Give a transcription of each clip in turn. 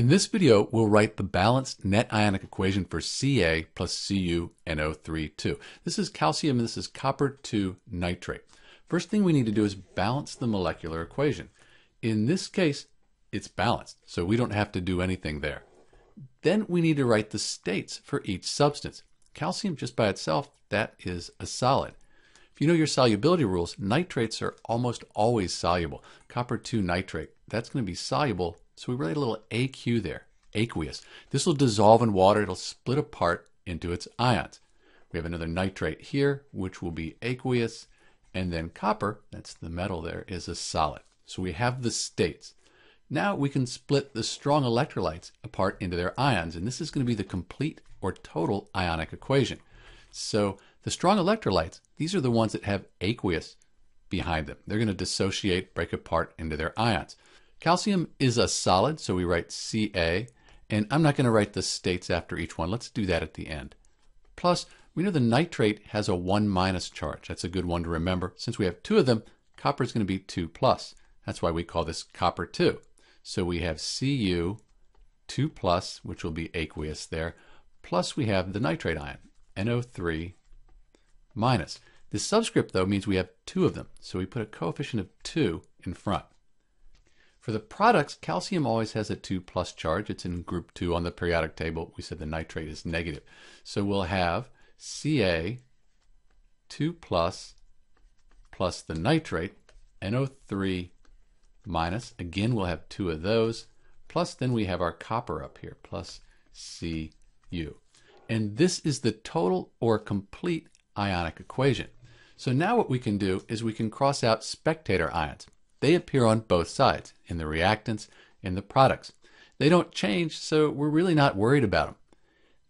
In this video, we'll write the balanced net ionic equation for Ca plus cuno 2. This is calcium and this is copper 2 nitrate. First thing we need to do is balance the molecular equation. In this case, it's balanced, so we don't have to do anything there. Then we need to write the states for each substance. Calcium just by itself, that is a solid. If you know your solubility rules, nitrates are almost always soluble. Copper 2 nitrate, that's going to be soluble so we write a little AQ there, aqueous. This will dissolve in water. It'll split apart into its ions. We have another nitrate here, which will be aqueous. And then copper, that's the metal there, is a solid. So we have the states. Now we can split the strong electrolytes apart into their ions. And this is going to be the complete or total ionic equation. So the strong electrolytes, these are the ones that have aqueous behind them. They're going to dissociate, break apart into their ions. Calcium is a solid, so we write Ca, and I'm not going to write the states after each one. Let's do that at the end. Plus, we know the nitrate has a 1 minus charge. That's a good one to remember. Since we have two of them, copper is going to be 2 plus. That's why we call this copper 2. So we have Cu 2 plus, which will be aqueous there, plus we have the nitrate ion, NO3 minus. The subscript, though, means we have two of them, so we put a coefficient of 2 in front. For the products, calcium always has a 2 plus charge. It's in group 2 on the periodic table. We said the nitrate is negative. So we'll have Ca 2 plus plus the nitrate, NO3 minus. Again, we'll have two of those. Plus then we have our copper up here, plus Cu. And this is the total or complete ionic equation. So now what we can do is we can cross out spectator ions. They appear on both sides, in the reactants, in the products. They don't change, so we're really not worried about them.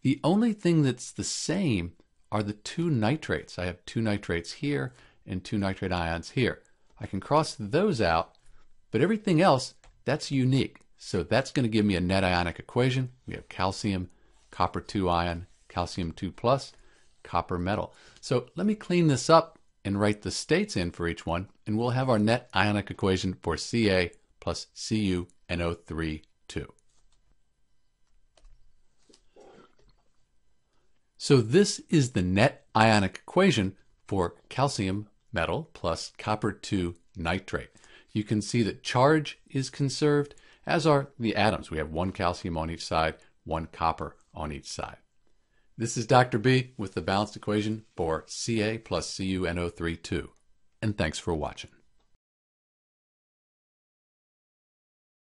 The only thing that's the same are the two nitrates. I have two nitrates here and two nitrate ions here. I can cross those out, but everything else, that's unique. So that's going to give me a net ionic equation. We have calcium, copper 2 ion, calcium 2 plus, copper metal. So let me clean this up and write the states in for each one, and we'll have our net ionic equation for Ca plus CuNO3 2. So this is the net ionic equation for calcium metal plus copper 2 nitrate. You can see that charge is conserved, as are the atoms. We have one calcium on each side, one copper on each side. This is Dr. B with the balanced equation for Ca plus CuNO32. And thanks for watching.